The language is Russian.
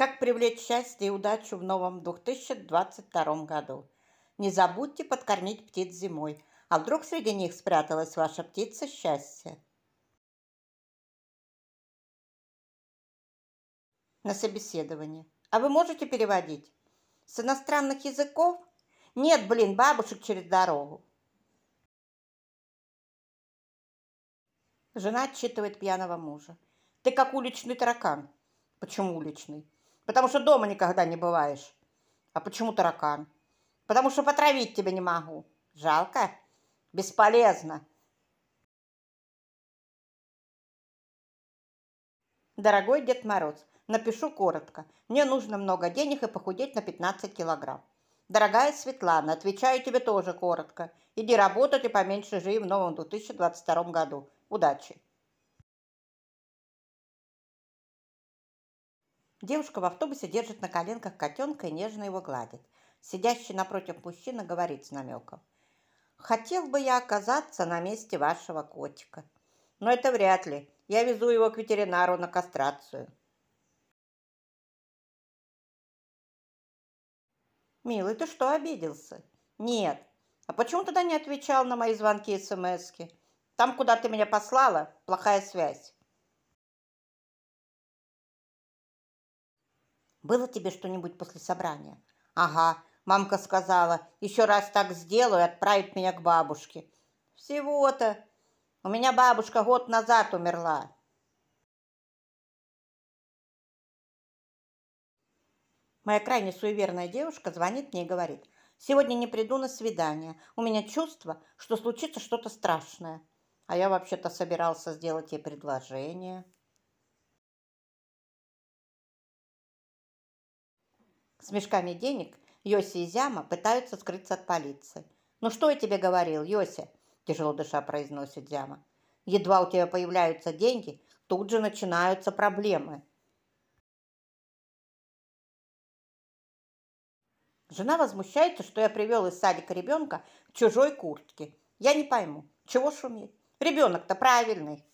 Как привлечь счастье и удачу в новом 2022 году? Не забудьте подкормить птиц зимой, а вдруг среди них спряталась ваша птица счастья. На собеседование. А вы можете переводить? С иностранных языков? Нет, блин, бабушек через дорогу. Жена отчитывает пьяного мужа. Ты как уличный таракан. Почему уличный? Потому что дома никогда не бываешь. А почему таракан? Потому что потравить тебя не могу. Жалко? Бесполезно. Дорогой Дед Мороз, напишу коротко. Мне нужно много денег и похудеть на 15 килограмм. Дорогая Светлана, отвечаю тебе тоже коротко. Иди работать и поменьше живи в новом 2022 году. Удачи! Девушка в автобусе держит на коленках котенка и нежно его гладит. Сидящий напротив мужчина говорит с намеком. «Хотел бы я оказаться на месте вашего котика. Но это вряд ли. Я везу его к ветеринару на кастрацию». «Милый, ты что, обиделся?» «Нет. А почему тогда не отвечал на мои звонки и смски? Там, куда ты меня послала, плохая связь». Было тебе что-нибудь после собрания? Ага, мамка сказала, еще раз так сделаю, отправит меня к бабушке. Всего-то. У меня бабушка год назад умерла. Моя крайне суеверная девушка звонит мне и говорит, сегодня не приду на свидание, у меня чувство, что случится что-то страшное. А я вообще-то собирался сделать ей предложение. с мешками денег Йоси и Зяма пытаются скрыться от полиции. «Ну что я тебе говорил, Йося?» – тяжело дыша произносит Зяма. «Едва у тебя появляются деньги, тут же начинаются проблемы». Жена возмущается, что я привел из садика ребенка в чужой куртке. Я не пойму, чего шумит? Ребенок-то правильный.